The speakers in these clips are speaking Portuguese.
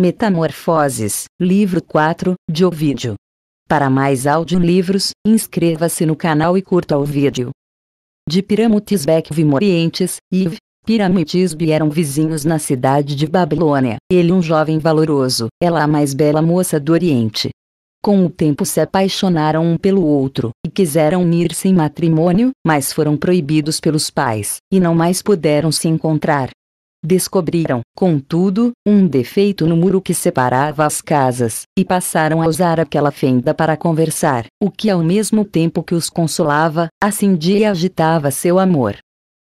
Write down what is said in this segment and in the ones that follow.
Metamorfoses, livro 4, de Ovídio. Para mais audiolivros, inscreva-se no canal e curta o vídeo. De Pirâmides morientes Iv, Pirâmides eram vizinhos na cidade de Babilônia, ele um jovem valoroso, ela é a mais bela moça do Oriente. Com o tempo se apaixonaram um pelo outro, e quiseram unir-se em matrimônio, mas foram proibidos pelos pais, e não mais puderam se encontrar. Descobriram, contudo, um defeito no muro que separava as casas, e passaram a usar aquela fenda para conversar, o que ao mesmo tempo que os consolava, acendia assim e agitava seu amor.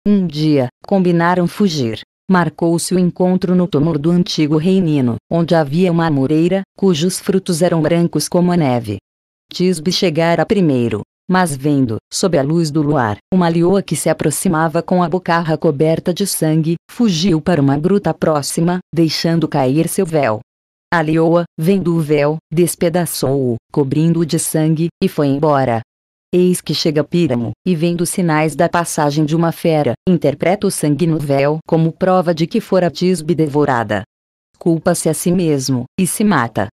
Um dia, combinaram fugir. Marcou-se o encontro no túmulo do antigo reinino, onde havia uma amoreira, cujos frutos eram brancos como a neve. Tisbe chegara primeiro, mas vendo, sob a luz do luar, uma leoa que se aproximava com a bocarra coberta de sangue, fugiu para uma gruta próxima, deixando cair seu véu. A leoa, vendo o véu, despedaçou-o, cobrindo-o de sangue, e foi embora. Eis que chega Píramo, e vendo sinais da passagem de uma fera, interpreta o sangue no véu como prova de que fora Tisbe devorada. Culpa-se a si mesmo, e se mata.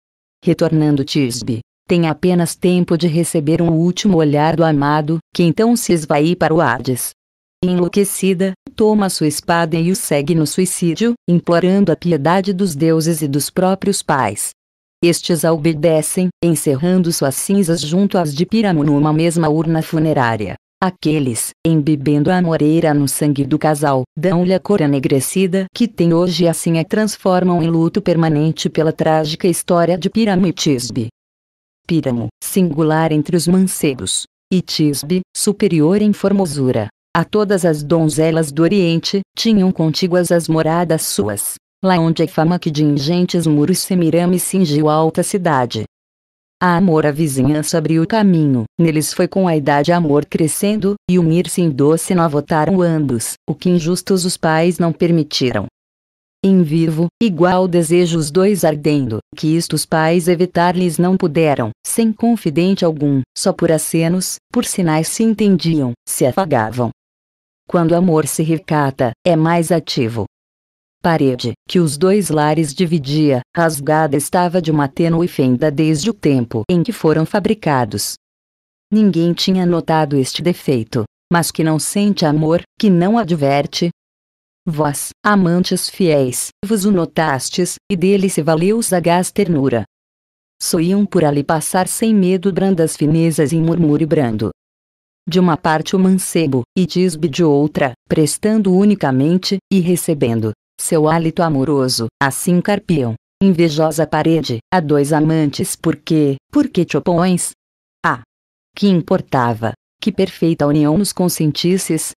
Retornando Tisbe, tem apenas tempo de receber um último olhar do amado, que então se esvai para o Hades. Enlouquecida, toma sua espada e o segue no suicídio, implorando a piedade dos deuses e dos próprios pais. Estes a obedecem, encerrando suas cinzas junto às de Piramo numa mesma urna funerária. Aqueles, embebendo a moreira no sangue do casal, dão-lhe a cor anegrecida que tem hoje e assim a transformam em luto permanente pela trágica história de Piramo e Tisbe. Píramo, singular entre os mancebos, e Tisbe, superior em formosura. A todas as donzelas do Oriente, tinham contíguas as moradas suas, lá onde a fama que de ingentes muros Semirame cingiu a alta cidade. A amor à vizinhança abriu o caminho, neles foi com a idade amor crescendo, e unir-se em doce novotaram ambos, o que injustos os pais não permitiram em vivo, igual desejo os dois ardendo, que isto os pais evitar-lhes não puderam, sem confidente algum, só por acenos, por sinais se entendiam, se afagavam. Quando amor se recata, é mais ativo. Parede, que os dois lares dividia, rasgada estava de uma tênue fenda desde o tempo em que foram fabricados. Ninguém tinha notado este defeito, mas que não sente amor, que não adverte, Vós, amantes fiéis, vos o notastes, e dele se valeu sagaz ternura. Soiam por ali passar sem medo brandas finezas em murmúrio brando. De uma parte o mancebo, e disbe de outra, prestando unicamente, e recebendo, seu hálito amoroso, assim carpiam, invejosa parede, a dois amantes porque, porque te opões? Ah! Que importava, que perfeita união nos consentisses,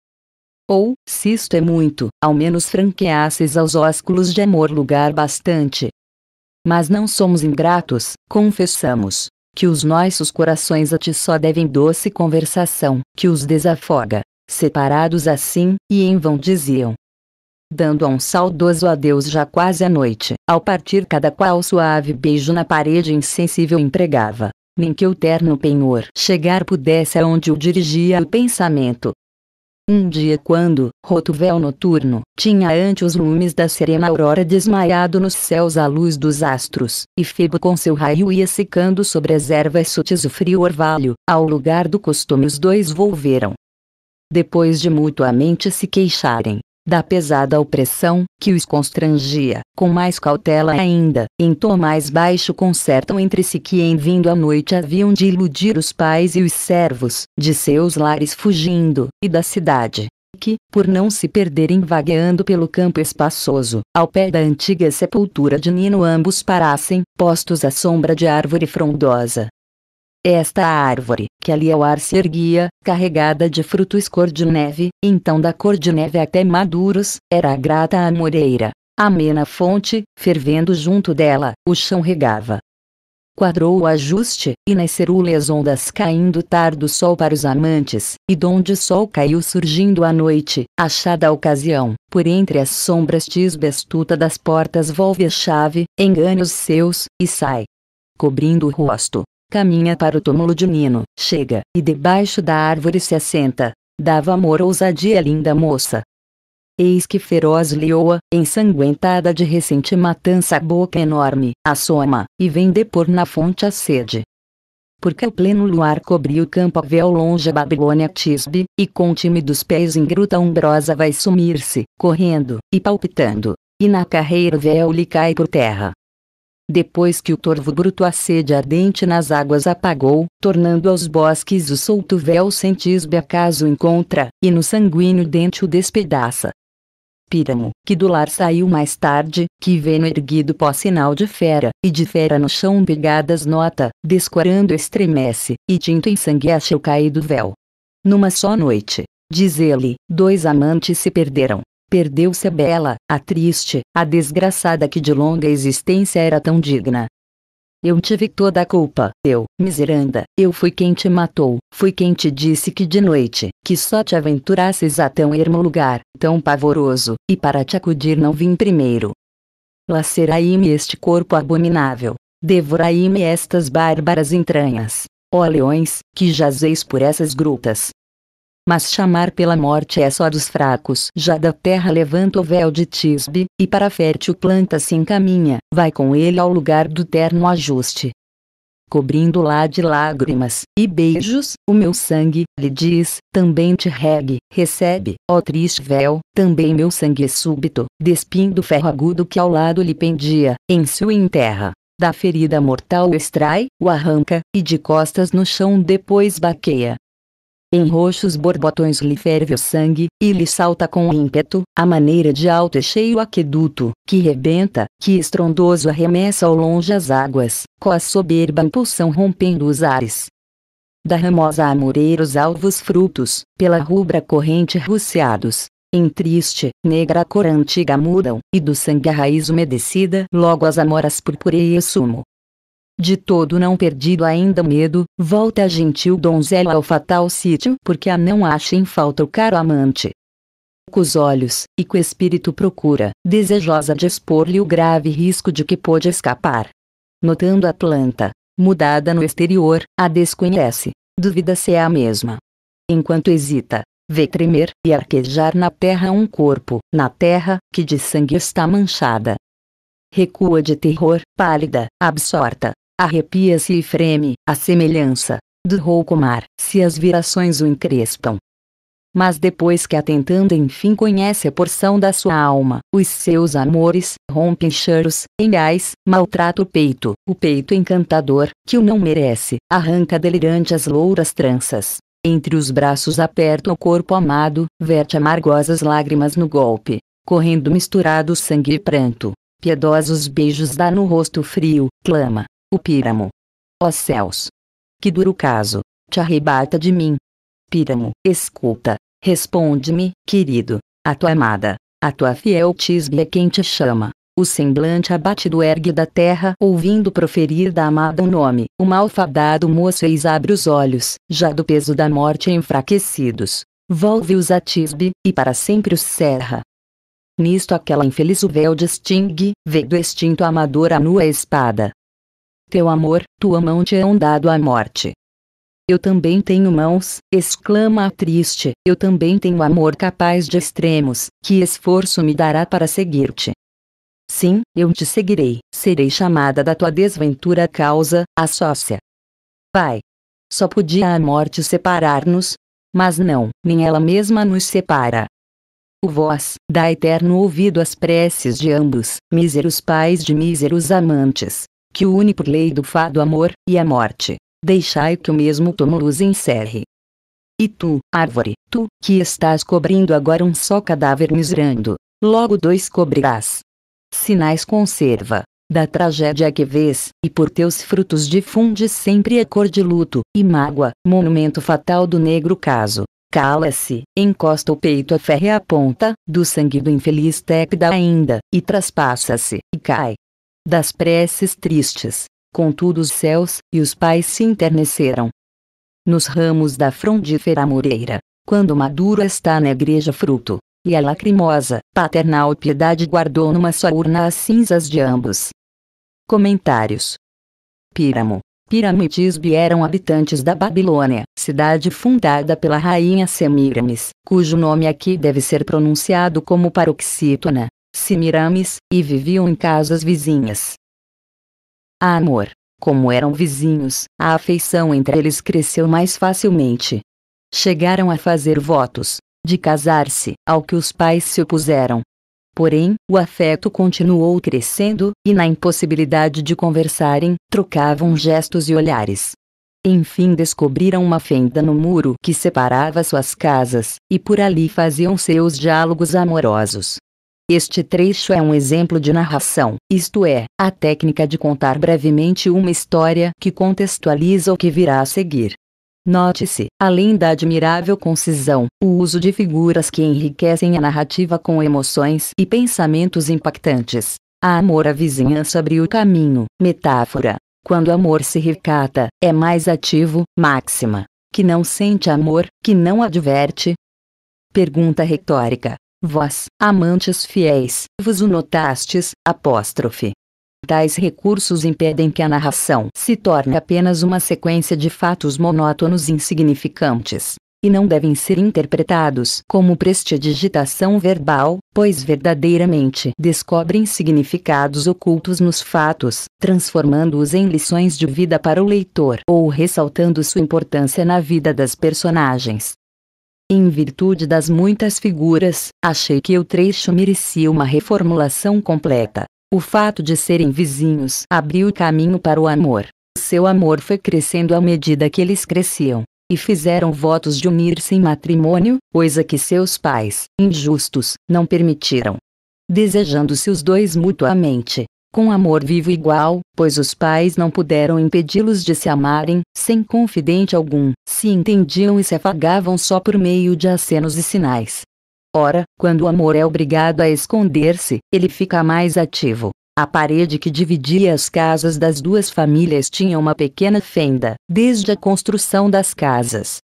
ou, se isto é muito, ao menos franqueasses aos ósculos de amor lugar bastante. Mas não somos ingratos, confessamos, que os nossos corações a ti só devem doce conversação, que os desafoga, separados assim, e em vão diziam. Dando a um saudoso adeus já quase à noite, ao partir cada qual suave beijo na parede insensível empregava, nem que o terno penhor chegar pudesse aonde o dirigia o pensamento, um dia quando, véu noturno, tinha ante os lumes da serena aurora desmaiado nos céus à luz dos astros, e Febo com seu raio ia secando sobre as ervas sutis o frio orvalho, ao lugar do costume os dois volveram. Depois de mutuamente se queixarem, da pesada opressão que os constrangia, com mais cautela ainda, em tom mais baixo concertam entre si que em vindo à noite haviam de iludir os pais e os servos, de seus lares fugindo, e da cidade que, por não se perderem vagueando pelo campo espaçoso, ao pé da antiga sepultura de Nino ambos parassem, postos à sombra de árvore frondosa, esta árvore, que ali ao ar se erguia, carregada de frutos cor de neve, então da cor de neve até maduros, era a grata amoreira. mena fonte, fervendo junto dela, o chão regava. Quadrou o ajuste, e nas cerúleas ondas caindo tarde o sol para os amantes, e donde sol caiu surgindo a noite, achada a ocasião, por entre as sombras tisba das portas volve a chave, engane os seus, e sai. Cobrindo o rosto, Caminha para o túmulo de Nino, chega, e debaixo da árvore se assenta. Dava amor ousadia linda moça. Eis que feroz leoa, ensanguentada de recente matança a boca enorme, assoma, e vem depor na fonte a sede. Porque o pleno luar cobriu o campo a véu longe a Babilônia tisbe, e com time dos pés em gruta umbrosa vai sumir-se, correndo, e palpitando, e na carreira o véu lhe cai por terra. Depois que o torvo bruto a sede ardente nas águas apagou, tornando aos bosques o solto véu sem tisbe acaso encontra, e no sanguíneo dente o despedaça. Píramo, que do lar saiu mais tarde, que vê no erguido pó sinal de fera, e de fera no chão pegadas nota, descorando estremece, e tinto em sangue acha o caído véu. Numa só noite, diz ele, dois amantes se perderam. Perdeu-se a bela, a triste, a desgraçada que de longa existência era tão digna. Eu tive toda a culpa, eu, miseranda, eu fui quem te matou, fui quem te disse que de noite, que só te aventurasses a tão ermo lugar, tão pavoroso, e para te acudir não vim primeiro. Lacerai-me este corpo abominável, devorai-me estas bárbaras entranhas, ó leões, que jazeis por essas grutas, mas chamar pela morte é só dos fracos. Já da terra levanta o véu de Tisbe, e para fértil planta se encaminha, vai com ele ao lugar do terno ajuste cobrindo lá de lágrimas e beijos, o meu sangue, lhe diz, também te regue, recebe, ó triste véu, também meu sangue súbito, despindo o ferro agudo que ao lado lhe pendia, em sua enterra. Da ferida mortal extrai, o arranca, e de costas no chão depois baqueia, em roxos borbotões lhe ferve o sangue, e lhe salta com ímpeto, a maneira de alto e cheio aqueduto, que rebenta, que estrondoso arremessa ao longe as águas, com a soberba impulsão rompendo os ares. Da ramosa amoreira os alvos frutos, pela rubra corrente ruceados, em triste, negra cor antiga mudam, e do sangue a raiz umedecida, logo as amoras purpureia sumo, de todo não perdido ainda medo, volta a gentil donzela ao fatal sítio porque a não acha em falta o caro amante. Com os olhos, e com o espírito procura, desejosa de expor-lhe o grave risco de que pôde escapar. Notando a planta, mudada no exterior, a desconhece, duvida se é a mesma. Enquanto hesita, vê tremer e arquejar na terra um corpo, na terra, que de sangue está manchada. Recua de terror, pálida, absorta, Arrepia-se e freme, a semelhança do rouco mar, se as virações o encrespam. Mas depois que atentando enfim conhece a porção da sua alma, os seus amores, rompem choros, engais, maltrata o peito, o peito encantador, que o não merece, arranca delirante as louras tranças. Entre os braços aperta o corpo amado, verte amargosas lágrimas no golpe, correndo misturado sangue e pranto. Piedosos beijos dá no rosto frio, clama, o píramo. Ó céus! Que duro caso, te arrebata de mim. Píramo, escuta, responde-me, querido, a tua amada, a tua fiel tisbe é quem te chama. O semblante abatido ergue da terra, ouvindo proferir da amada o um nome. O malfadado eis abre os olhos, já do peso da morte enfraquecidos. Volve-os a Tisbe, e para sempre os cerra. Nisto aquela infeliz o véu distingue, vê do extinto amador a nua espada. Teu amor, tua mão te hão dado à morte. Eu também tenho mãos, exclama a triste, eu também tenho amor capaz de extremos, que esforço me dará para seguir-te. Sim, eu te seguirei, serei chamada da tua desventura causa, a sócia. Pai. Só podia a morte separar-nos, mas não, nem ela mesma nos separa. O vós, dá eterno ouvido às preces de ambos, míseros pais de míseros amantes, que une por lei do fado amor e a morte. Deixai que o mesmo túmulo os encerre. E tu, árvore, tu, que estás cobrindo agora um só cadáver miserando, logo dois cobrirás. Sinais conserva, da tragédia que vês, e por teus frutos difunde sempre a cor de luto, e mágoa, monumento fatal do negro caso. Cala-se, encosta o peito à férrea ponta, do sangue do infeliz tépida ainda, e traspassa-se, e cai, das preces tristes, contudo os céus e os pais se enterneceram. Nos ramos da frondífera moreira, quando maduro está na igreja fruto, e a lacrimosa, paternal piedade guardou numa só urna as cinzas de ambos. Comentários. Píramo. Piramitisbe eram habitantes da Babilônia, cidade fundada pela rainha Semiramis, cujo nome aqui deve ser pronunciado como Paroxítona, Semiramis, e viviam em casas vizinhas. A ah, amor. Como eram vizinhos, a afeição entre eles cresceu mais facilmente. Chegaram a fazer votos, de casar-se, ao que os pais se opuseram. Porém, o afeto continuou crescendo, e na impossibilidade de conversarem, trocavam gestos e olhares. Enfim descobriram uma fenda no muro que separava suas casas, e por ali faziam seus diálogos amorosos. Este trecho é um exemplo de narração, isto é, a técnica de contar brevemente uma história que contextualiza o que virá a seguir. Note-se, além da admirável concisão, o uso de figuras que enriquecem a narrativa com emoções e pensamentos impactantes. A amor à vizinhança abriu o caminho, metáfora. Quando o amor se recata, é mais ativo, máxima. Que não sente amor, que não adverte. Pergunta retórica: Vós, amantes fiéis, vos o notastes, apóstrofe. Tais recursos impedem que a narração se torne apenas uma sequência de fatos monótonos e insignificantes, e não devem ser interpretados como prestidigitação verbal, pois verdadeiramente descobrem significados ocultos nos fatos, transformando-os em lições de vida para o leitor ou ressaltando sua importância na vida das personagens. Em virtude das muitas figuras, achei que o trecho merecia uma reformulação completa. O fato de serem vizinhos abriu caminho para o amor. Seu amor foi crescendo à medida que eles cresciam, e fizeram votos de unir-se em matrimônio, coisa que seus pais, injustos, não permitiram. Desejando-se os dois mutuamente, com amor vivo igual, pois os pais não puderam impedi-los de se amarem, sem confidente algum, se entendiam e se afagavam só por meio de acenos e sinais. Ora, quando o amor é obrigado a esconder-se, ele fica mais ativo. A parede que dividia as casas das duas famílias tinha uma pequena fenda, desde a construção das casas.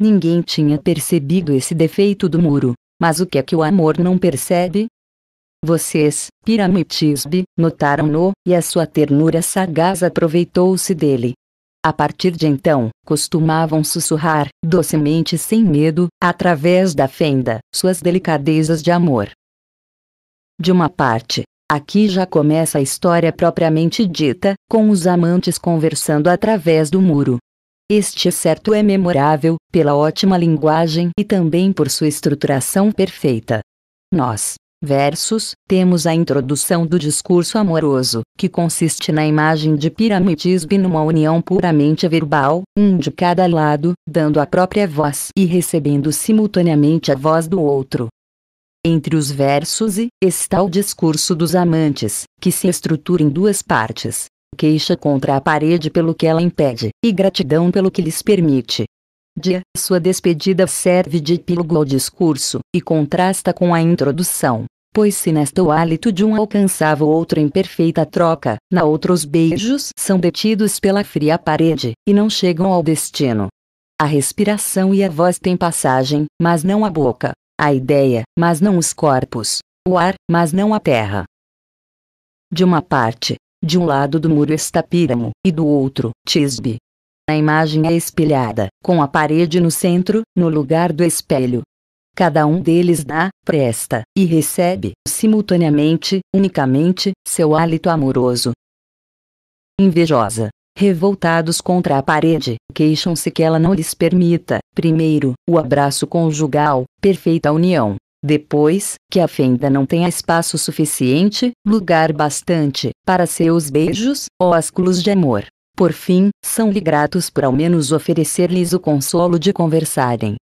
Ninguém tinha percebido esse defeito do muro, mas o que é que o amor não percebe? Vocês, Piramitisbe, notaram-no, e a sua ternura sagaz aproveitou-se dele. A partir de então, costumavam sussurrar, docemente sem medo, através da fenda, suas delicadezas de amor. De uma parte, Aqui já começa a história propriamente dita, com os amantes conversando através do muro. Este certo é memorável, pela ótima linguagem e também por sua estruturação perfeita. Nós, versos, temos a introdução do discurso amoroso, que consiste na imagem de piramitismo numa união puramente verbal, um de cada lado, dando a própria voz e recebendo simultaneamente a voz do outro. Entre os versos e está o discurso dos amantes, que se estrutura em duas partes. Queixa contra a parede pelo que ela impede, e gratidão pelo que lhes permite. Dia, sua despedida serve de epílogo ao discurso, e contrasta com a introdução. Pois se nesta o hálito de um alcançava o outro em perfeita troca, na outra os beijos são detidos pela fria parede, e não chegam ao destino. A respiração e a voz têm passagem, mas não a boca. A ideia, mas não os corpos. O ar, mas não a terra. De uma parte, de um lado do muro está Píramo, e do outro, Tisbe, a imagem é espelhada, com a parede no centro, no lugar do espelho. Cada um deles dá, presta e recebe, simultaneamente, unicamente, seu hálito amoroso. Invejosa. Revoltados contra a parede, queixam-se que ela não lhes permita, primeiro, o abraço conjugal, perfeita união. Depois, que a fenda não tenha espaço suficiente, lugar bastante, para seus beijos, ósculos de amor. Por fim, são-lhe gratos por ao menos oferecer-lhes o consolo de conversarem.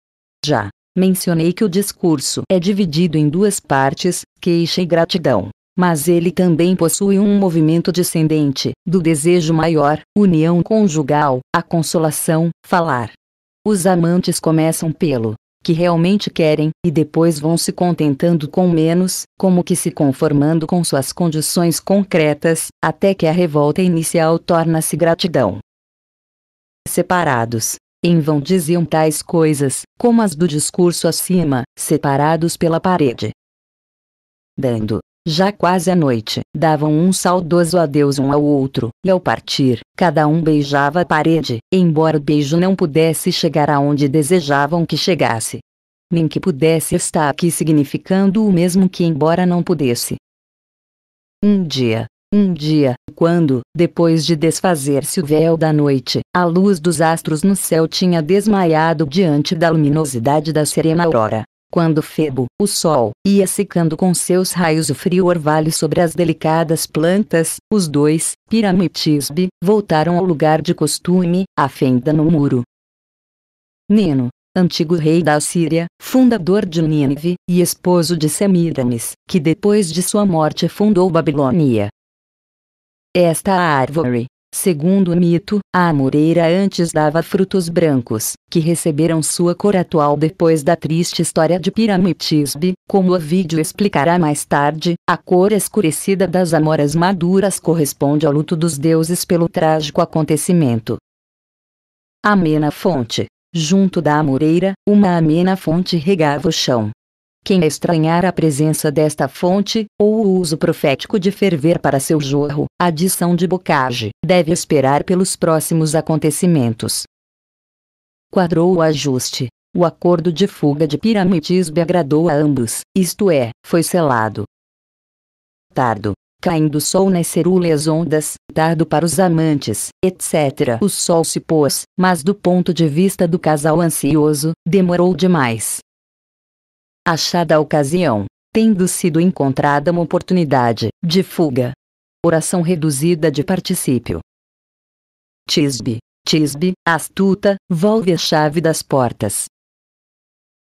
Já mencionei que o discurso é dividido em duas partes, queixa e gratidão. Mas ele também possui um movimento descendente, do desejo maior, união conjugal, a consolação, falar. Os amantes começam pelo que realmente querem e depois vão se contentando com menos, como que se conformando com suas condições concretas, até que a revolta inicial torna-se gratidão. Separados. Em vão diziam tais coisas, como as do discurso acima, separados pela parede. Dando, já quase à noite, davam um saudoso adeus um ao outro, e ao partir, cada um beijava a parede, embora o beijo não pudesse chegar aonde desejavam que chegasse. Nem que pudesse estar aqui significando o mesmo que embora não pudesse. Um dia, um dia, quando, depois de desfazer-se o véu da noite, a luz dos astros no céu tinha desmaiado diante da luminosidade da serena aurora, quando febo, o sol, ia secando com seus raios o frio orvalho sobre as delicadas plantas, os dois, Pirama e Tisbe, voltaram ao lugar de costume, a fenda no muro. Neno, antigo rei da Assíria, fundador de Nínive, e esposo de Semiramis, que depois de sua morte fundou Babilônia. Esta árvore, Segundo o mito, a amoreira antes dava frutos brancos, que receberam sua cor atual depois da triste história de Piramitisbe, como o vídeo explicará mais tarde, a cor escurecida das amoras maduras corresponde ao luto dos deuses pelo trágico acontecimento. Amena fonte. Junto da amoreira, uma amena fonte regava o chão, quem estranhar a presença desta fonte, ou o uso profético de ferver para seu jorro, adição de bocage, deve esperar pelos próximos acontecimentos. Quadrou o ajuste. O acordo de fuga de piramitismo agradou a ambos, isto é, foi selado. Tardo. Caindo o sol nas cerúleas ondas, tardo para os amantes, etc. O sol se pôs, mas do ponto de vista do casal ansioso, demorou demais. Achada a ocasião, tendo sido encontrada uma oportunidade de fuga. Oração reduzida de particípio. Tisbe, tisbe, astuta, volve a chave das portas.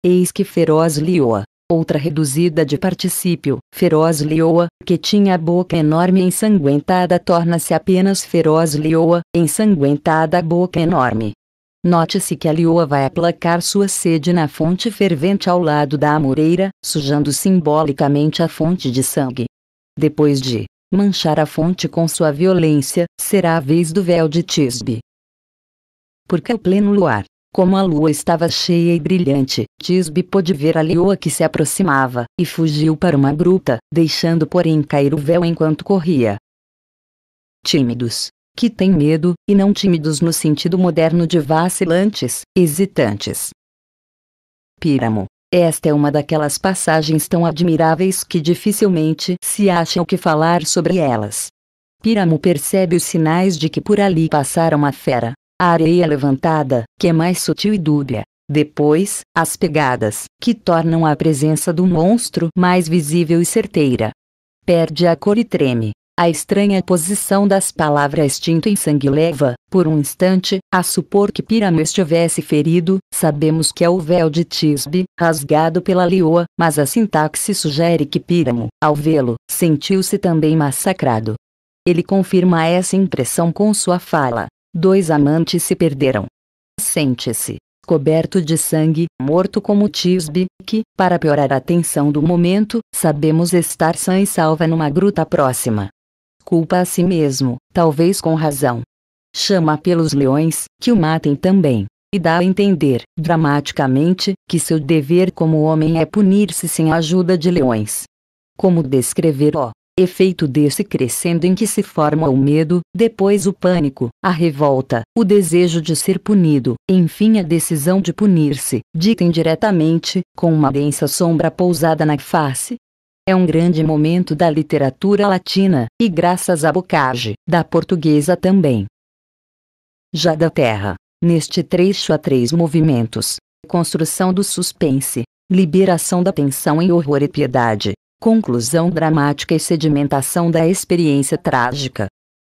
Eis que feroz lioa, outra reduzida de particípio, feroz lioa, que tinha a boca enorme ensanguentada torna-se apenas feroz lioa, ensanguentada a boca enorme, Note-se que a lioa vai aplacar sua sede na fonte fervente ao lado da amoreira, sujando simbolicamente a fonte de sangue. Depois de manchar a fonte com sua violência, será a vez do véu de Tisbe. Porque o pleno luar, como a lua estava cheia e brilhante, Tisbe pôde ver a lioa que se aproximava, e fugiu para uma gruta, deixando porém cair o véu enquanto corria. Tímidos, que têm medo, e não tímidos no sentido moderno de vacilantes, hesitantes. Píramo. Esta é uma daquelas passagens tão admiráveis que dificilmente se acha o que falar sobre elas. Píramo percebe os sinais de que por ali passara uma fera, a areia levantada, que é mais sutil e dúbia, depois, as pegadas, que tornam a presença do monstro mais visível e certeira. Perde a cor e treme, a estranha posição das palavras tinta em sangue leva, por um instante, a supor que Piramo estivesse ferido, sabemos que é o véu de Tisbe, rasgado pela lioa, mas a sintaxe sugere que Piramo, ao vê-lo, sentiu-se também massacrado. Ele confirma essa impressão com sua fala. Dois amantes se perderam. Sente-se, coberto de sangue, morto como Tisbe, que, para piorar a tensão do momento, sabemos estar sã e salva numa gruta próxima culpa a si mesmo, talvez com razão. Chama pelos leões, que o matem também, e dá a entender, dramaticamente, que seu dever como homem é punir-se sem a ajuda de leões. Como descrever o efeito desse crescendo em que se forma o medo, depois o pânico, a revolta, o desejo de ser punido, enfim a decisão de punir-se, dita indiretamente, com uma densa sombra pousada na face, é um grande momento da literatura latina, e graças a Bocage, da portuguesa também. Já da Terra, neste trecho há três movimentos: construção do suspense, liberação da tensão em horror e piedade, conclusão dramática e sedimentação da experiência trágica.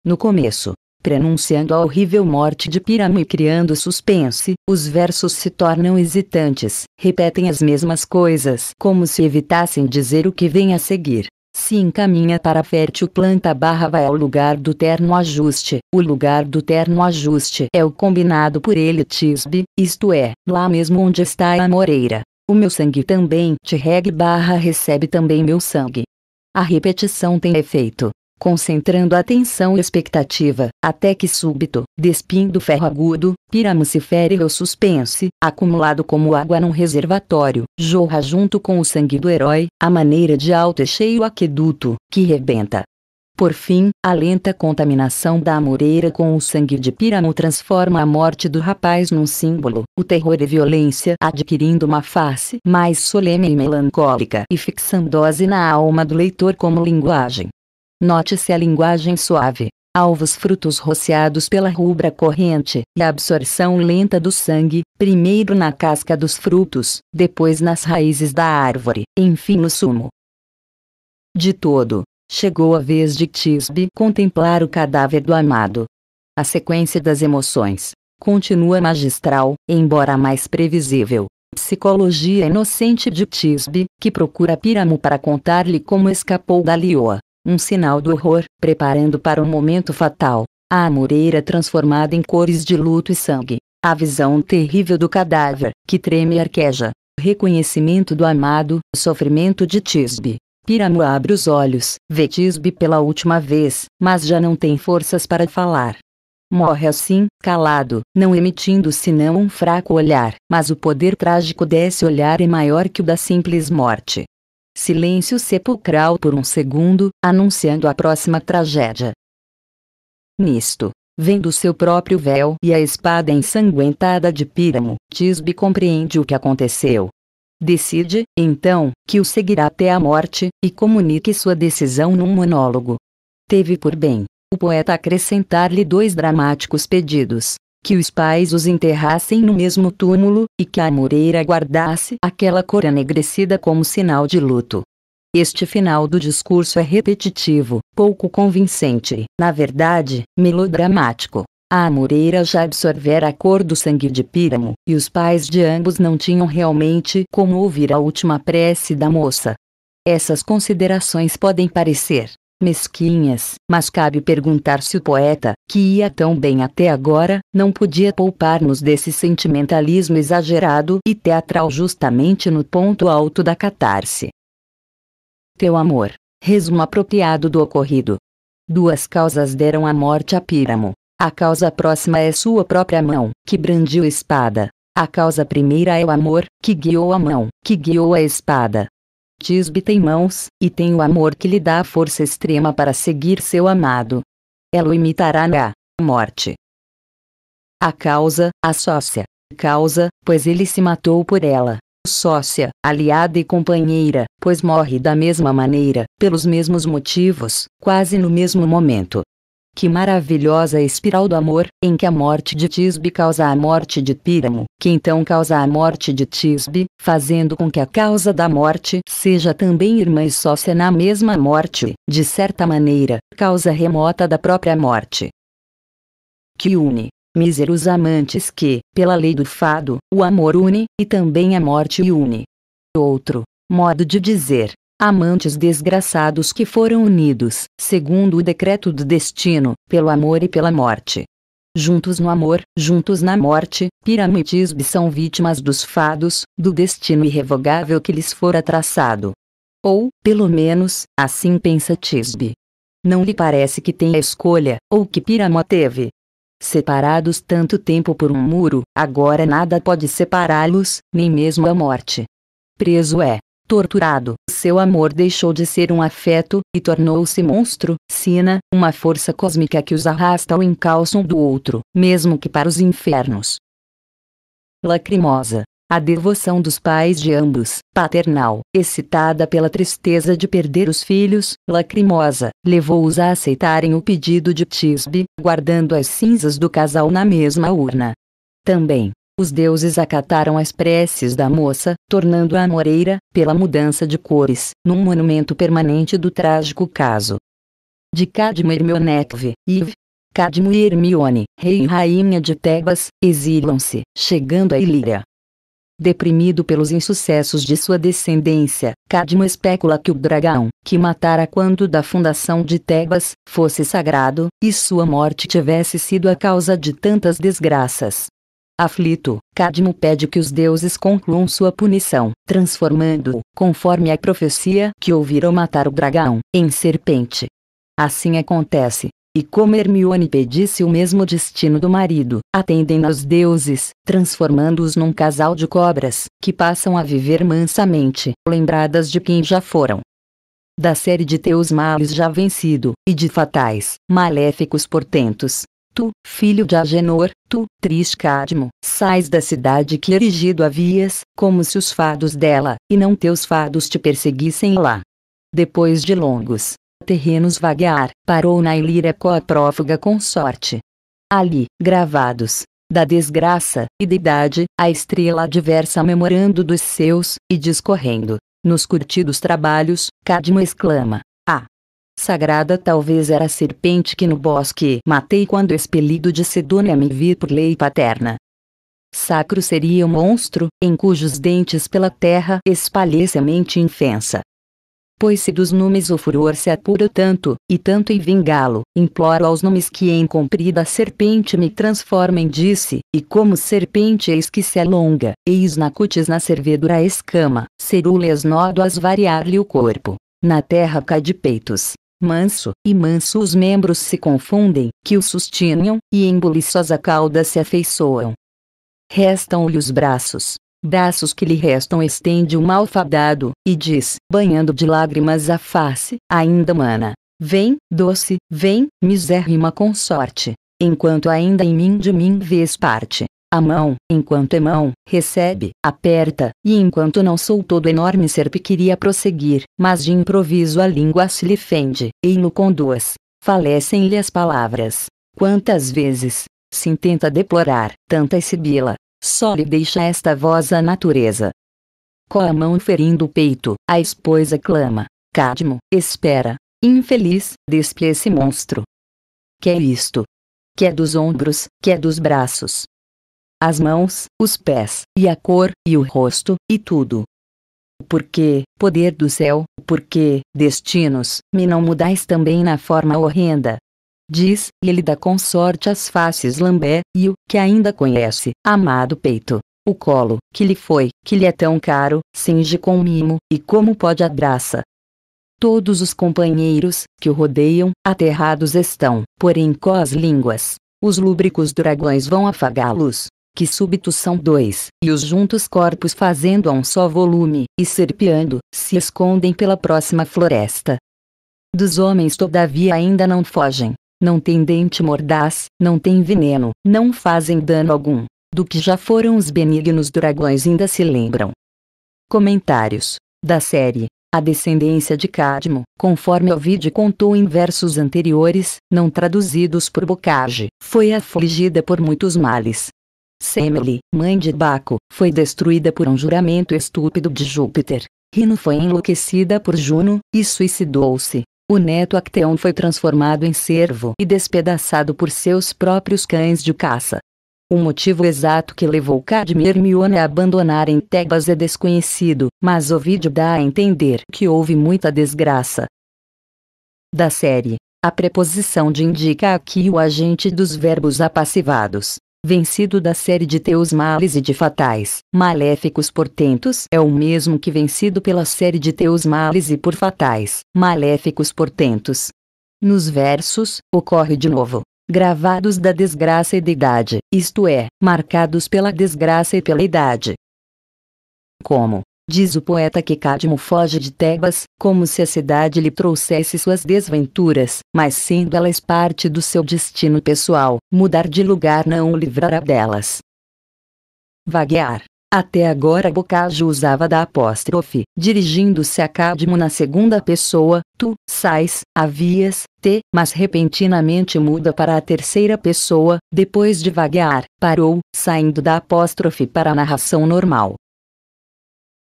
No começo, prenunciando a horrível morte de Piramo e criando suspense, os versos se tornam hesitantes, repetem as mesmas coisas como se evitassem dizer o que vem a seguir. Se encaminha para a fértil planta barra vai ao lugar do terno ajuste. O lugar do terno ajuste é o combinado por ele tisbe, isto é, lá mesmo onde está a moreira. O meu sangue também te regue barra recebe também meu sangue. A repetição tem efeito concentrando a atenção e expectativa, até que súbito, despindo ferro agudo, Píramo se fere ou suspense, acumulado como água num reservatório, jorra junto com o sangue do herói, a maneira de alto e cheio aqueduto, que rebenta. Por fim, a lenta contaminação da amoreira com o sangue de Píramo transforma a morte do rapaz num símbolo, o terror e violência adquirindo uma face mais solene e melancólica e fixando-se na alma do leitor como linguagem. Note-se a linguagem suave, alvos frutos rociados pela rubra corrente e a absorção lenta do sangue, primeiro na casca dos frutos, depois nas raízes da árvore, enfim no sumo. De todo, chegou a vez de Tisbe contemplar o cadáver do amado. A sequência das emoções continua magistral, embora mais previsível. Psicologia inocente de Tisbe, que procura Píramo para contar-lhe como escapou da lioa. Um sinal do horror, preparando para um momento fatal. A amoreira transformada em cores de luto e sangue. A visão terrível do cadáver, que treme e arqueja. Reconhecimento do amado, sofrimento de Tisbe. Piramo abre os olhos, vê Tisbe pela última vez, mas já não tem forças para falar. Morre assim, calado, não emitindo senão um fraco olhar, mas o poder trágico desse olhar é maior que o da simples morte. Silêncio sepulcral por um segundo, anunciando a próxima tragédia. Nisto, vendo seu próprio véu e a espada ensanguentada de Píramo, Tisbe compreende o que aconteceu. Decide, então, que o seguirá até a morte, e comunique sua decisão num monólogo. Teve por bem, o poeta acrescentar-lhe dois dramáticos pedidos, que os pais os enterrassem no mesmo túmulo, e que a Moreira guardasse aquela cor enegrecida como sinal de luto. Este final do discurso é repetitivo, pouco convincente, na verdade, melodramático. A Moreira já absorvera a cor do sangue de Píramo, e os pais de ambos não tinham realmente como ouvir a última prece da moça. Essas considerações podem parecer mesquinhas, mas cabe perguntar se o poeta, que ia tão bem até agora, não podia poupar-nos desse sentimentalismo exagerado e teatral justamente no ponto alto da catarse. Teu amor. Resumo apropriado do ocorrido. Duas causas deram a morte a Píramo. A causa próxima é sua própria mão, que brandiu espada. A causa primeira é o amor, que guiou a mão, que guiou a espada. Tisbe tem mãos, e tem o amor que lhe dá a força extrema para seguir seu amado. Ela o imitará na morte. A causa, a sócia. Causa, pois ele se matou por ela. Sócia, aliada e companheira, pois morre da mesma maneira, pelos mesmos motivos, quase no mesmo momento. Que maravilhosa espiral do amor, em que a morte de Tisbe causa a morte de Píramo, que então causa a morte de Tisbe, fazendo com que a causa da morte seja também irmã e sócia na mesma morte, de certa maneira, causa remota da própria morte. Que une, míseros amantes que, pela lei do fado, o amor une, e também a morte une. Outro modo de dizer, amantes desgraçados que foram unidos, segundo o decreto do destino, pelo amor e pela morte. Juntos no amor, juntos na morte, Tisbe são vítimas dos fados, do destino irrevogável que lhes fora traçado. Ou, pelo menos, assim pensa Tisbe. Não lhe parece que tem a escolha, ou que Piramó teve. Separados tanto tempo por um muro, agora nada pode separá-los, nem mesmo a morte. Preso é, torturado. Seu amor deixou de ser um afeto, e tornou-se monstro, sina, uma força cósmica que os arrasta ao encalço um do outro, mesmo que para os infernos. Lacrimosa. A devoção dos pais de ambos, paternal, excitada pela tristeza de perder os filhos, lacrimosa, levou-os a aceitarem o pedido de Tisbe, guardando as cinzas do casal na mesma urna. Também, os deuses acataram as preces da moça, tornando-a moreira, pela mudança de cores, num monumento permanente do trágico caso. De Cadmo Hermionetve, Iv. Cadmo e Hermione, rei e rainha de Tebas, exilam-se, chegando a Ilíria. Deprimido pelos insucessos de sua descendência, Cadmo especula que o dragão, que matara quando da fundação de Tebas, fosse sagrado, e sua morte tivesse sido a causa de tantas desgraças. Aflito, Cadmo pede que os deuses concluam sua punição, transformando-o, conforme a profecia que ouviram matar o dragão, em serpente. Assim acontece. E como Hermione pedisse o mesmo destino do marido, atendem aos deuses, transformando-os num casal de cobras, que passam a viver mansamente, lembradas de quem já foram. Da série de teus males já vencido, e de fatais, maléficos portentos, Tu, filho de Agenor, tu, triste Triscadmo, sais da cidade que erigido havias, como se os fados dela, e não teus fados te perseguissem lá. Depois de longos terrenos vaguear, parou na Ilíria prófuga consorte. Ali, gravados, da desgraça, e da idade, a estrela adversa memorando dos seus, e discorrendo, nos curtidos trabalhos, Cadmo exclama, sagrada talvez era a serpente que no bosque matei quando expelido de Sedônia me vi por lei paterna. Sacro seria o um monstro, em cujos dentes pela terra espalhe semente infensa. Pois se dos numes o furor se apura tanto, e tanto em vingá-lo, imploro aos numes que em comprida serpente me transformem disse, e como serpente eis que se alonga, eis na cutis na servedura a escama, cerúleas nódoas variar-lhe o corpo. Na terra cai de peitos, manso e manso os membros se confundem, que o sustinham, e em buliçosa cauda se afeiçoam. Restam-lhe os braços, daços que lhe restam estende o malfadado, e diz, banhando de lágrimas a face, ainda mana, vem, doce, vem, misérrima consorte, enquanto ainda em mim de mim vês parte, a mão, enquanto é mão, recebe, aperta, e enquanto não sou todo enorme serp queria prosseguir, mas de improviso a língua se lhe fende, e no com duas. Falecem-lhe as palavras. Quantas vezes, se intenta deplorar, tanta sibila, só lhe deixa esta voz a natureza. Com a mão ferindo o peito, a esposa clama, Cadmo, espera, infeliz, despe esse monstro. Que é isto? Que é dos ombros, que é dos braços, as mãos, os pés, e a cor, e o rosto, e tudo. Porque, poder do céu, porque, destinos, me não mudais também na forma horrenda. Diz, e ele dá com sorte as faces lambé, e o, que ainda conhece, amado peito. O colo, que lhe foi, que lhe é tão caro, cinge com mimo, e como pode abraça. Todos os companheiros, que o rodeiam, aterrados estão, porém com as línguas. Os lúbricos dragões vão afagá-los, que súbitos são dois, e os juntos corpos fazendo a um só volume, e serpeando, se escondem pela próxima floresta. Dos homens todavia ainda não fogem, não têm dente mordaz, não têm veneno, não fazem dano algum, do que já foram os benignos dragões ainda se lembram. Comentários. Da série a descendência de Cadmo, conforme Ovid contou em versos anteriores, não traduzidos por Bocage, foi afligida por muitos males, Semele, mãe de Baco, foi destruída por um juramento estúpido de Júpiter. Rino foi enlouquecida por Juno, e suicidou-se. O neto Acteon foi transformado em cervo e despedaçado por seus próprios cães de caça. O motivo exato que levou Cadme e Hermione a abandonarem Tebas é desconhecido, mas o vídeo dá a entender que houve muita desgraça. Da série, a preposição de indica aqui o agente dos verbos apassivados vencido da série de teus males e de fatais, maléficos portentos é o mesmo que vencido pela série de teus males e por fatais, maléficos portentos. Nos versos, ocorre de novo. Gravados da desgraça e da idade, isto é, marcados pela desgraça e pela idade. Como, Diz o poeta que Cadmo foge de Tebas, como se a cidade lhe trouxesse suas desventuras, mas sendo elas parte do seu destino pessoal, mudar de lugar não o livrará delas. Vaguear. Até agora Bocage usava da apóstrofe, dirigindo-se a Cadmo na segunda pessoa, tu, sais, havias, te, mas repentinamente muda para a terceira pessoa, depois de vaguear, parou, saindo da apóstrofe para a narração normal.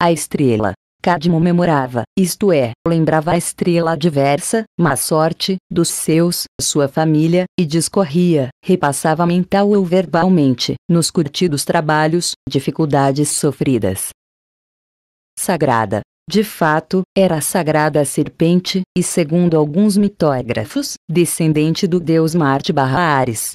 A estrela. Cadmo memorava, isto é, lembrava a estrela adversa, má sorte, dos seus, sua família, e discorria, repassava mental ou verbalmente, nos curtidos trabalhos, dificuldades sofridas. Sagrada. De fato, era sagrada a serpente, e segundo alguns mitógrafos, descendente do deus Marte barra Ares,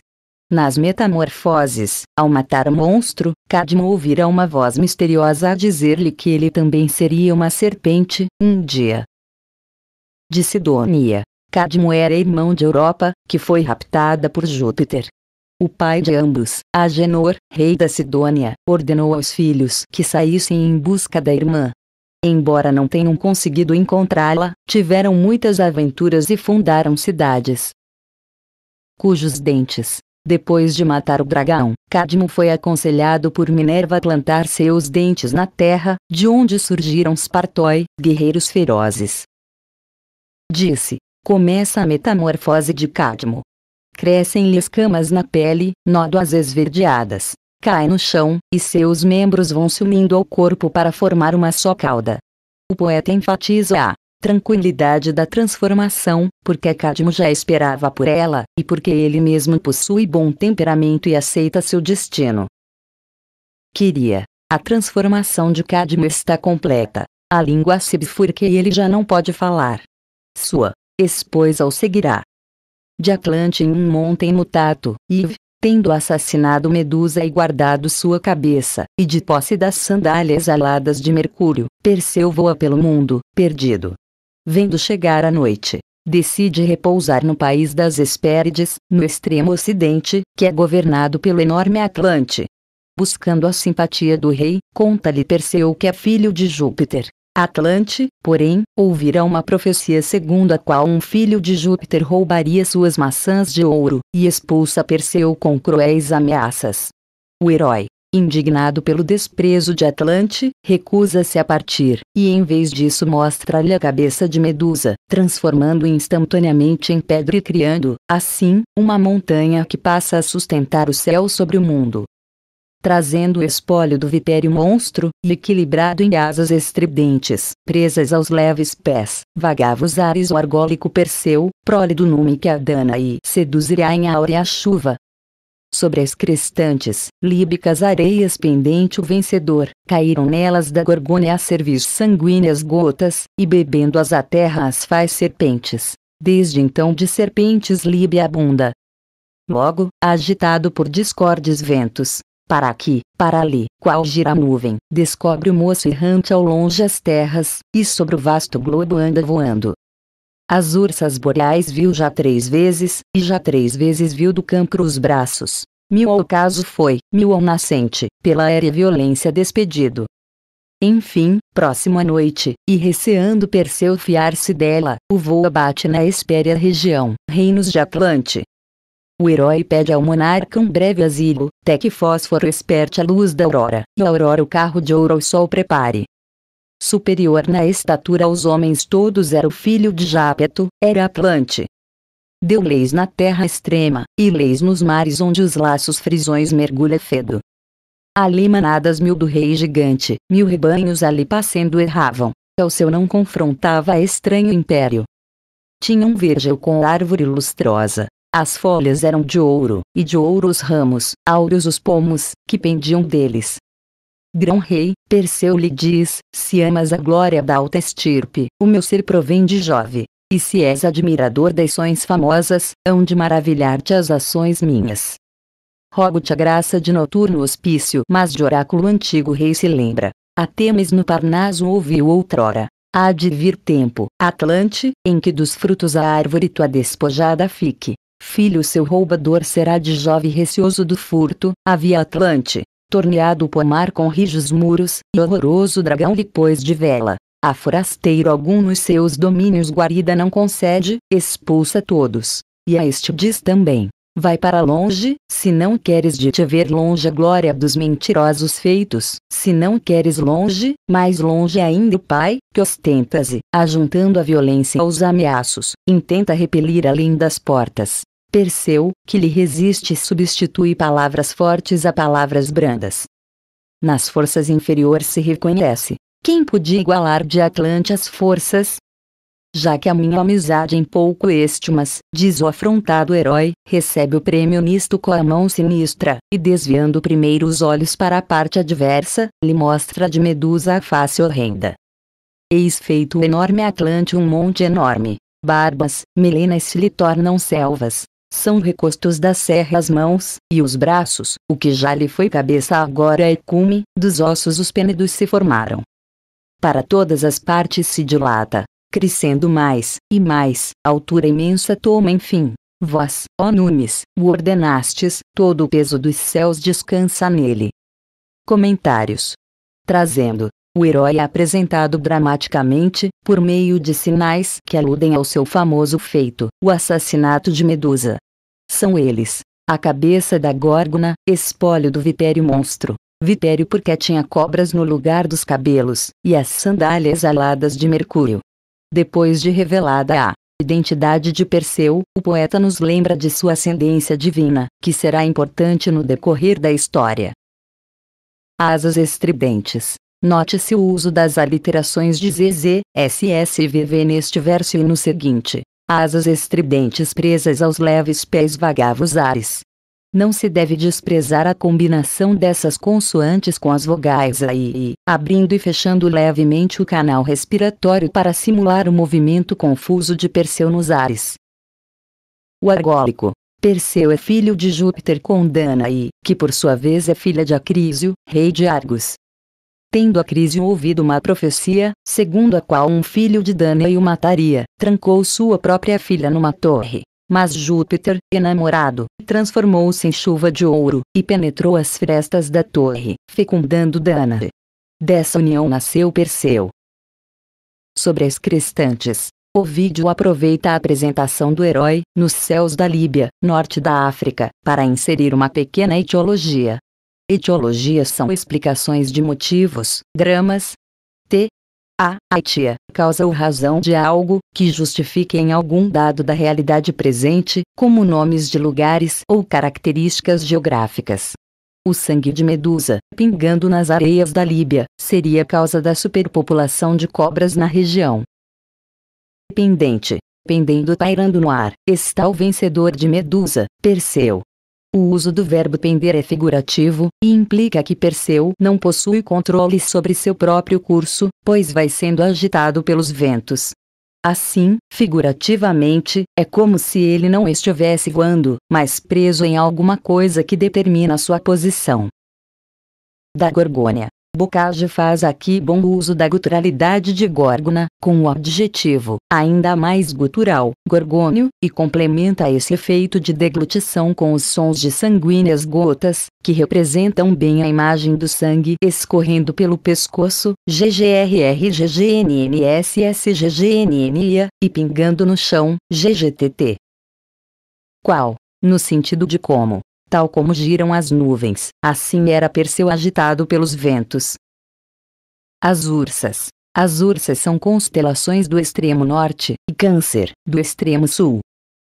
nas metamorfoses, ao matar o monstro, Cadmo ouvira uma voz misteriosa a dizer-lhe que ele também seria uma serpente, um dia. De Sidonia. Cadmo era irmão de Europa, que foi raptada por Júpiter. O pai de ambos, Agenor, rei da Sidônia, ordenou aos filhos que saíssem em busca da irmã. Embora não tenham conseguido encontrá-la, tiveram muitas aventuras e fundaram cidades, cujos dentes depois de matar o dragão, Cadmo foi aconselhado por Minerva a plantar seus dentes na terra, de onde surgiram os Partói, guerreiros ferozes. Disse: Começa a metamorfose de Cadmo. Crescem-lhe escamas na pele, nódoas esverdeadas. Cai no chão, e seus membros vão se unindo ao corpo para formar uma só cauda. O poeta enfatiza a tranquilidade da transformação, porque Cadmo já esperava por ela, e porque ele mesmo possui bom temperamento e aceita seu destino. Queria. A transformação de Cadmo está completa. A língua se bifurca e ele já não pode falar. Sua esposa o seguirá. De Atlante em um monte mutato, Yves, tendo assassinado Medusa e guardado sua cabeça, e de posse das sandálias aladas de Mercúrio, Perseu voa pelo mundo, perdido vendo chegar a noite, decide repousar no país das Hespérides, no extremo ocidente, que é governado pelo enorme Atlante. Buscando a simpatia do rei, conta-lhe Perseu que é filho de Júpiter. Atlante, porém, ouvira uma profecia segundo a qual um filho de Júpiter roubaria suas maçãs de ouro, e expulsa Perseu com cruéis ameaças. O herói, Indignado pelo desprezo de Atlante, recusa-se a partir, e em vez disso mostra-lhe a cabeça de Medusa, transformando instantaneamente em pedra e criando, assim, uma montanha que passa a sustentar o céu sobre o mundo trazendo o espólio do vitério monstro, equilibrado em asas estridentes, presas aos leves pés, vagava os ares o argólico Perseu, do nume que a e seduzirá em áurea chuva, sobre as crestantes, líbicas areias pendente o vencedor, caíram nelas da gorgônia a servir sanguíneas gotas, e bebendo-as a terra as faz serpentes. Desde então de serpentes Líbia abunda. Logo, agitado por discordes ventos, para aqui, para ali, qual gira a nuvem, descobre o moço errante ao longe as terras, e sobre o vasto globo anda voando, as ursas boreais viu já três vezes, e já três vezes viu do cancro os braços. Mil ao caso foi, mil ao nascente, pela aérea violência despedido. Enfim, próximo à noite, e receando Perseu fiar-se dela, o voo abate na espéria região, reinos de Atlante. O herói pede ao monarca um breve asilo, até que fósforo esperte a luz da aurora, e a aurora o carro de ouro ao sol prepare superior na estatura aos homens todos era o filho de Japeto, era Atlante. Deu leis na terra extrema, e leis nos mares onde os laços frisões mergulha Fedo. Ali manadas mil do rei gigante, mil rebanhos ali passando erravam, ao seu não confrontava estranho império. Tinha um vergel com árvore lustrosa, as folhas eram de ouro, e de ouro os ramos, áureos os pomos, que pendiam deles, Grão-rei, Perseu lhe diz, se amas a glória da alta estirpe, o meu ser provém de Jove. E se és admirador das ações famosas, hão de maravilhar-te as ações minhas. Rogo-te a graça de noturno hospício, mas de oráculo antigo rei se lembra. Atemis no Parnaso ouviu outrora. Há de vir tempo, Atlante, em que dos frutos a árvore tua despojada fique. Filho seu roubador será de Jove receoso do furto, havia Atlante, torneado o pomar com rijos muros, e horroroso dragão lhe pôs de vela. A forasteiro algum nos seus domínios guarida não concede, expulsa todos. E a este diz também: Vai para longe, se não queres de te ver longe a glória dos mentirosos feitos, se não queres longe, mais longe ainda o Pai, que ostenta-se, ajuntando a violência aos ameaços, intenta repelir além das portas, Perseu, que lhe resiste substitui palavras fortes a palavras brandas. Nas forças inferiores se reconhece. Quem podia igualar de Atlante as forças? Já que a minha amizade em pouco estimas, diz o afrontado herói, recebe o prêmio nisto com a mão sinistra, e desviando primeiro os olhos para a parte adversa, lhe mostra de medusa a face horrenda. Eis feito o enorme Atlante um monte enorme. Barbas, melenas se lhe tornam selvas, são recostos da serra as mãos e os braços, o que já lhe foi cabeça agora é cume, dos ossos os pênidos se formaram. Para todas as partes se dilata, crescendo mais e mais, altura imensa toma enfim. Vós, ó Nunes, o ordenastes, todo o peso dos céus descansa nele. Comentários. Trazendo, o herói é apresentado dramaticamente, por meio de sinais que aludem ao seu famoso feito, o assassinato de Medusa. São eles: a cabeça da górgona, espólio do vitério monstro. Vitério porque tinha cobras no lugar dos cabelos, e as sandálias aladas de Mercúrio. Depois de revelada a identidade de Perseu, o poeta nos lembra de sua ascendência divina, que será importante no decorrer da história. Asas estridentes. Note-se o uso das aliterações de ZZ, SS e VV neste verso e no seguinte asas estridentes presas aos leves pés os ares. Não se deve desprezar a combinação dessas consoantes com as vogais a e, abrindo e fechando levemente o canal respiratório para simular o movimento confuso de Perseu nos ares. O argólico. Perseu é filho de Júpiter com Danaí, que por sua vez é filha de Acrísio, rei de Argos tendo a crise ouvido uma profecia, segundo a qual um filho de Danae o mataria, trancou sua própria filha numa torre. Mas Júpiter, enamorado, transformou-se em chuva de ouro, e penetrou as frestas da torre, fecundando Danae. Dessa união nasceu Perseu. Sobre as crestantes, o vídeo aproveita a apresentação do herói, nos céus da Líbia, norte da África, para inserir uma pequena etiologia, Etiologias são explicações de motivos, dramas. T. A aitia, causa ou razão de algo que justifique em algum dado da realidade presente, como nomes de lugares ou características geográficas. O sangue de medusa, pingando nas areias da Líbia, seria causa da superpopulação de cobras na região. Pendente, pendendo pairando no ar, está o vencedor de Medusa, Perseu, o uso do verbo pender é figurativo, e implica que Perseu não possui controle sobre seu próprio curso, pois vai sendo agitado pelos ventos. Assim, figurativamente, é como se ele não estivesse guando, mas preso em alguma coisa que determina sua posição. Da Gorgônia Bocage faz aqui bom uso da guturalidade de górgona, com o adjetivo, ainda mais gutural, gorgônio, e complementa esse efeito de deglutição com os sons de sanguíneas gotas, que representam bem a imagem do sangue escorrendo pelo pescoço, GGRR GGNNSS GGNNIA, e pingando no chão, GGTT. Qual? No sentido de como, tal como giram as nuvens, assim era Perseu agitado pelos ventos. As ursas. As ursas são constelações do extremo norte, e Câncer, do extremo sul.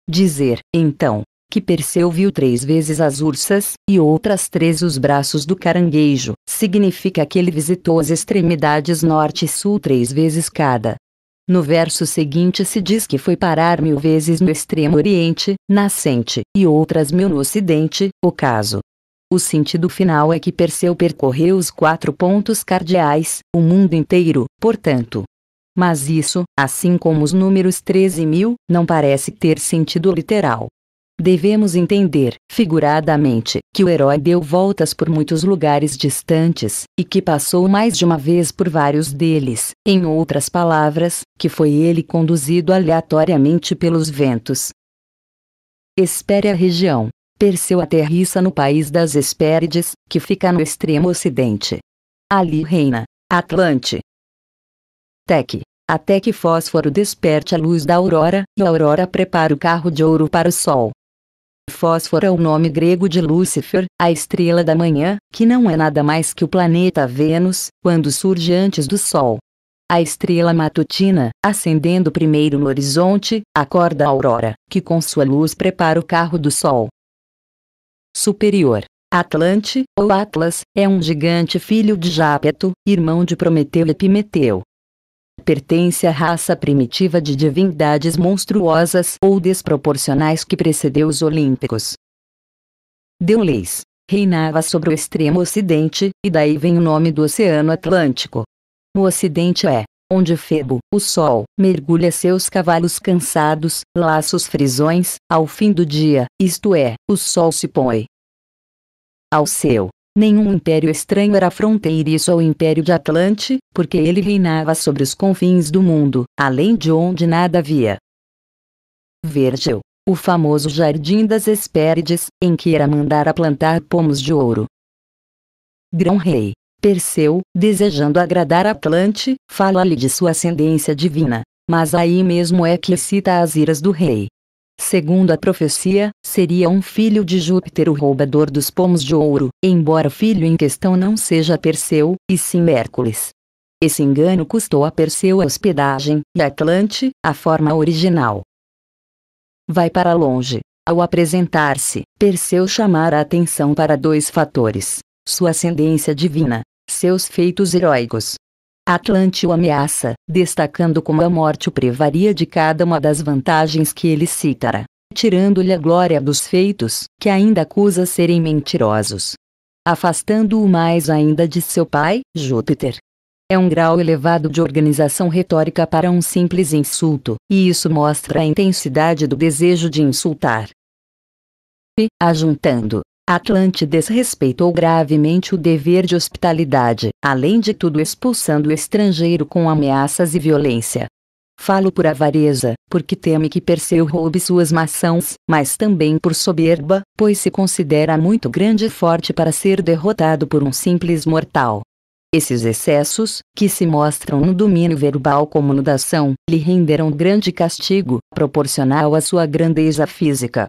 Dizer, então, que Perseu viu três vezes as ursas, e outras três os braços do caranguejo, significa que ele visitou as extremidades norte e sul três vezes cada, no verso seguinte se diz que foi parar mil vezes no Extremo Oriente, nascente, e outras mil no Ocidente, o caso. O sentido final é que Perseu percorreu os quatro pontos cardeais, o mundo inteiro, portanto. Mas isso, assim como os números 13 mil, não parece ter sentido literal. Devemos entender, figuradamente, que o herói deu voltas por muitos lugares distantes, e que passou mais de uma vez por vários deles, em outras palavras, que foi ele conduzido aleatoriamente pelos ventos. Espere a região. Perseu aterrissa no país das Hespérides, que fica no extremo ocidente. Ali reina Atlante. Tec até que Fósforo desperte a luz da aurora, e a aurora prepara o carro de ouro para o sol. Fósforo é o nome grego de Lúcifer, a estrela da manhã, que não é nada mais que o planeta Vênus, quando surge antes do Sol. A estrela matutina, ascendendo primeiro no horizonte, acorda a aurora, que com sua luz prepara o carro do Sol. Superior Atlante, ou Atlas, é um gigante filho de Jápeto, irmão de Prometeu e Epimeteu pertence à raça primitiva de divindades monstruosas ou desproporcionais que precedeu os olímpicos. Deuleis reinava sobre o extremo ocidente, e daí vem o nome do Oceano Atlântico. No ocidente é, onde Febo, o sol, mergulha seus cavalos cansados, laços frisões, ao fim do dia, isto é, o sol se põe. Ao seu Nenhum império estranho era fronteiriço ao império de Atlante, porque ele reinava sobre os confins do mundo, além de onde nada havia. Virgil, o famoso Jardim das Hespérides, em que era mandara plantar pomos de ouro. Grão-rei, Perseu, desejando agradar Atlante, fala-lhe de sua ascendência divina, mas aí mesmo é que excita as iras do rei, segundo a profecia, seria um filho de Júpiter o roubador dos pomos de ouro, embora o filho em questão não seja Perseu, e sim Hércules. Esse engano custou a Perseu a hospedagem, e Atlante, a forma original. Vai para longe. Ao apresentar-se, Perseu chamará a atenção para dois fatores: sua ascendência divina, seus feitos heróicos, Atlante o ameaça, destacando como a morte o privaria de cada uma das vantagens que ele citara, tirando-lhe a glória dos feitos, que ainda acusa serem mentirosos. Afastando-o mais ainda de seu pai, Júpiter. É um grau elevado de organização retórica para um simples insulto, e isso mostra a intensidade do desejo de insultar. E, ajuntando, Atlante respeitou gravemente o dever de hospitalidade, além de tudo expulsando o estrangeiro com ameaças e violência. Falo por avareza, porque teme que Perseu roube suas maçãs, mas também por soberba, pois se considera muito grande e forte para ser derrotado por um simples mortal. Esses excessos, que se mostram no domínio verbal como no da ação, lhe renderam grande castigo, proporcional à sua grandeza física.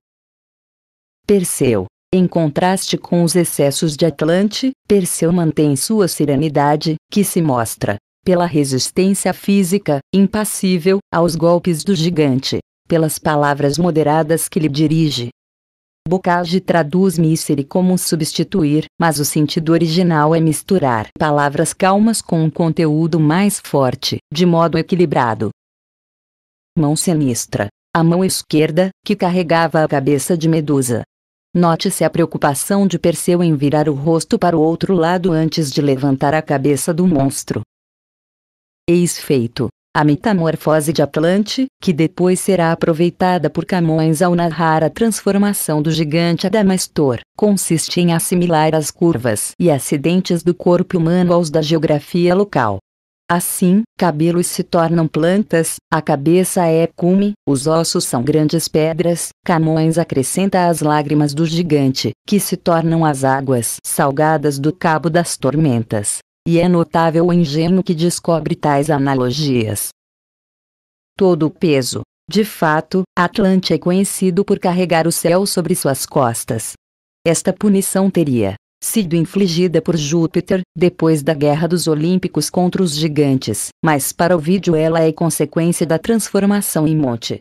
Perseu, em contraste com os excessos de Atlante, Perseu mantém sua serenidade, que se mostra, pela resistência física, impassível, aos golpes do gigante, pelas palavras moderadas que lhe dirige. Bocage traduz mísere como substituir, mas o sentido original é misturar palavras calmas com um conteúdo mais forte, de modo equilibrado. Mão sinistra. A mão esquerda, que carregava a cabeça de Medusa, Note-se a preocupação de Perseu em virar o rosto para o outro lado antes de levantar a cabeça do monstro. Eis feito. A metamorfose de Atlante, que depois será aproveitada por Camões ao narrar a transformação do gigante Adamastor, consiste em assimilar as curvas e acidentes do corpo humano aos da geografia local. Assim, cabelos se tornam plantas, a cabeça é cume, os ossos são grandes pedras. Camões acrescenta as lágrimas do gigante, que se tornam as águas salgadas do cabo das tormentas. E é notável o engenho que descobre tais analogias. Todo o peso. De fato, Atlante é conhecido por carregar o céu sobre suas costas. Esta punição teria sido infligida por Júpiter, depois da Guerra dos Olímpicos contra os Gigantes, mas para o vídeo ela é consequência da transformação em monte.